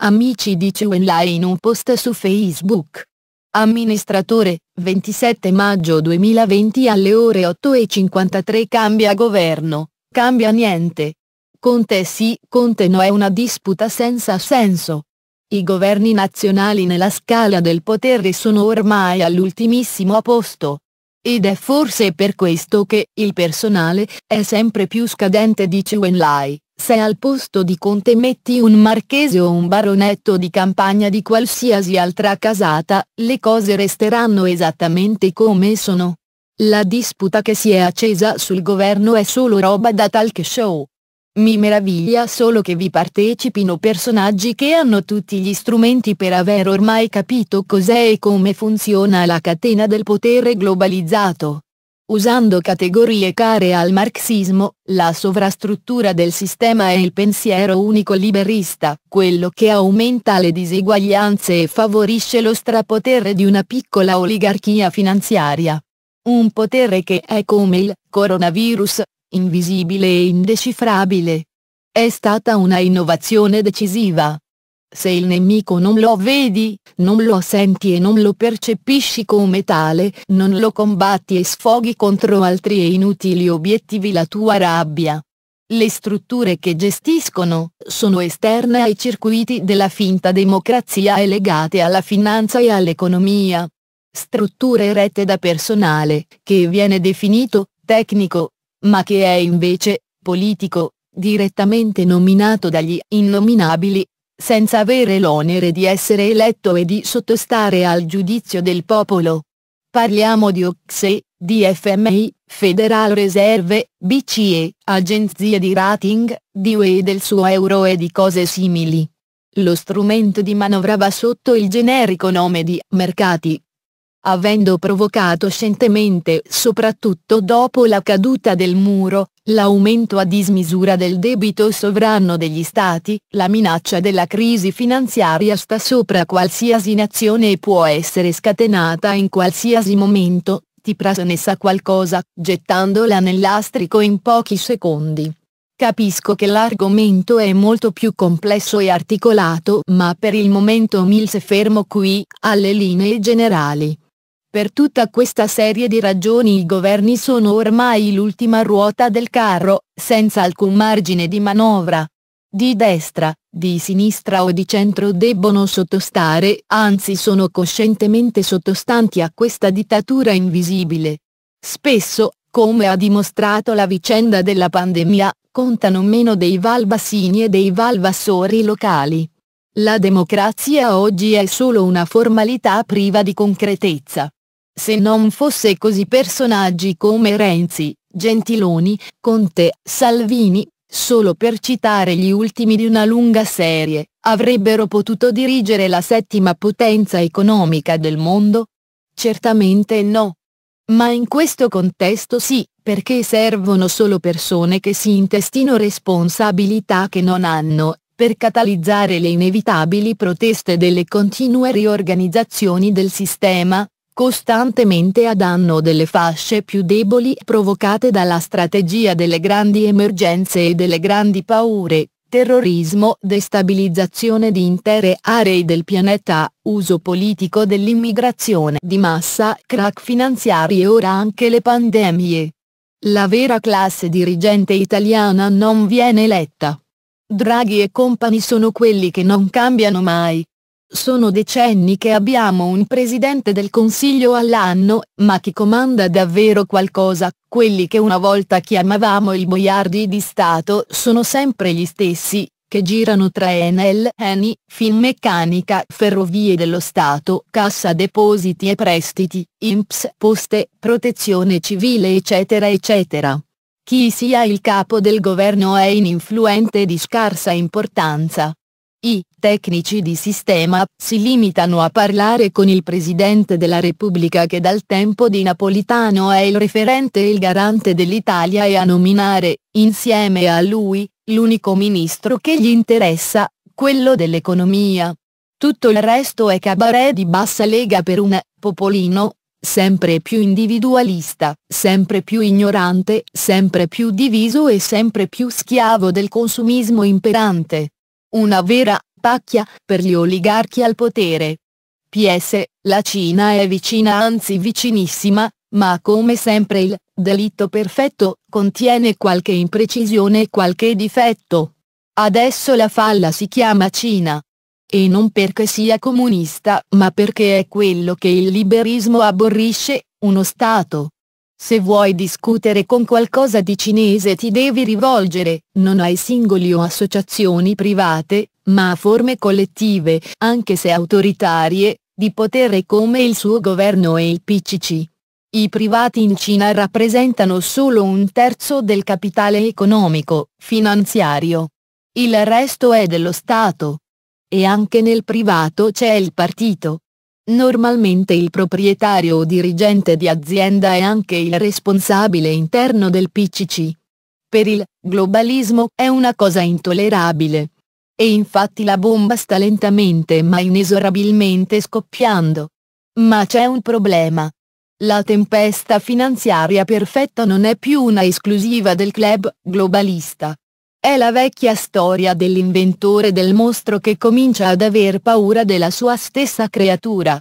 Amici di Ciuenlai in un post su Facebook. Amministratore, 27 maggio 2020 alle ore 8.53 cambia governo, cambia niente. Conte sì, Conte no è una disputa senza senso. I governi nazionali nella scala del potere sono ormai all'ultimissimo posto. Ed è forse per questo che il personale è sempre più scadente di Ciuenlai. Se al posto di conte metti un marchese o un baronetto di campagna di qualsiasi altra casata, le cose resteranno esattamente come sono. La disputa che si è accesa sul governo è solo roba da talk show. Mi meraviglia solo che vi partecipino personaggi che hanno tutti gli strumenti per aver ormai capito cos'è e come funziona la catena del potere globalizzato usando categorie care al marxismo, la sovrastruttura del sistema è il pensiero unico liberista, quello che aumenta le diseguaglianze e favorisce lo strapotere di una piccola oligarchia finanziaria. Un potere che è come il coronavirus, invisibile e indecifrabile. È stata una innovazione decisiva, se il nemico non lo vedi, non lo senti e non lo percepisci come tale, non lo combatti e sfoghi contro altri e inutili obiettivi la tua rabbia. Le strutture che gestiscono, sono esterne ai circuiti della finta democrazia e legate alla finanza e all'economia. Strutture rette da personale, che viene definito, tecnico, ma che è invece, politico, direttamente nominato dagli innominabili, senza avere l'onere di essere eletto e di sottostare al giudizio del popolo. Parliamo di OXE, di FMI, Federal Reserve, BCE, agenzie di rating, di UE e del suo euro e di cose simili. Lo strumento di manovra va sotto il generico nome di mercati, avendo provocato scientemente soprattutto dopo la caduta del muro, l'aumento a dismisura del debito sovrano degli Stati, la minaccia della crisi finanziaria sta sopra qualsiasi nazione e può essere scatenata in qualsiasi momento, Tipras ne sa qualcosa, gettandola nell'astrico in pochi secondi. Capisco che l'argomento è molto più complesso e articolato ma per il momento mi fermo qui, alle linee generali. Per tutta questa serie di ragioni i governi sono ormai l'ultima ruota del carro, senza alcun margine di manovra. Di destra, di sinistra o di centro debbono sottostare, anzi sono coscientemente sottostanti a questa dittatura invisibile. Spesso, come ha dimostrato la vicenda della pandemia, contano meno dei valbassini e dei valvassori locali. La democrazia oggi è solo una formalità priva di concretezza. Se non fosse così personaggi come Renzi, Gentiloni, Conte, Salvini, solo per citare gli ultimi di una lunga serie, avrebbero potuto dirigere la settima potenza economica del mondo? Certamente no. Ma in questo contesto sì, perché servono solo persone che si intestino responsabilità che non hanno, per catalizzare le inevitabili proteste delle continue riorganizzazioni del sistema, costantemente a danno delle fasce più deboli provocate dalla strategia delle grandi emergenze e delle grandi paure, terrorismo, destabilizzazione di intere aree del pianeta, uso politico dell'immigrazione di massa, crack finanziari e ora anche le pandemie. La vera classe dirigente italiana non viene eletta. Draghi e compagni sono quelli che non cambiano mai, sono decenni che abbiamo un presidente del Consiglio all'anno, ma chi comanda davvero qualcosa, quelli che una volta chiamavamo i boiardi di Stato sono sempre gli stessi, che girano tra Enel, Eni, Finmeccanica, Ferrovie dello Stato, Cassa Depositi e Prestiti, INPS, Poste, Protezione Civile eccetera eccetera. Chi sia il capo del governo è ininfluente e di scarsa importanza. I tecnici di sistema si limitano a parlare con il Presidente della Repubblica che dal tempo di Napolitano è il referente e il garante dell'Italia e a nominare, insieme a lui, l'unico ministro che gli interessa, quello dell'economia. Tutto il resto è cabaret di bassa lega per un popolino, sempre più individualista, sempre più ignorante, sempre più diviso e sempre più schiavo del consumismo imperante. Una vera pacchia per gli oligarchi al potere. PS, la Cina è vicina anzi vicinissima, ma come sempre il delitto perfetto contiene qualche imprecisione e qualche difetto. Adesso la falla si chiama Cina. E non perché sia comunista ma perché è quello che il liberismo aborrisce, uno Stato, se vuoi discutere con qualcosa di cinese ti devi rivolgere, non ai singoli o associazioni private, ma a forme collettive, anche se autoritarie, di potere come il suo governo e il PCC. I privati in Cina rappresentano solo un terzo del capitale economico, finanziario. Il resto è dello Stato. E anche nel privato c'è il partito, Normalmente il proprietario o dirigente di azienda è anche il responsabile interno del PCC. Per il globalismo è una cosa intollerabile. E infatti la bomba sta lentamente ma inesorabilmente scoppiando. Ma c'è un problema. La tempesta finanziaria perfetta non è più una esclusiva del club globalista. È la vecchia storia dell'inventore del mostro che comincia ad aver paura della sua stessa creatura,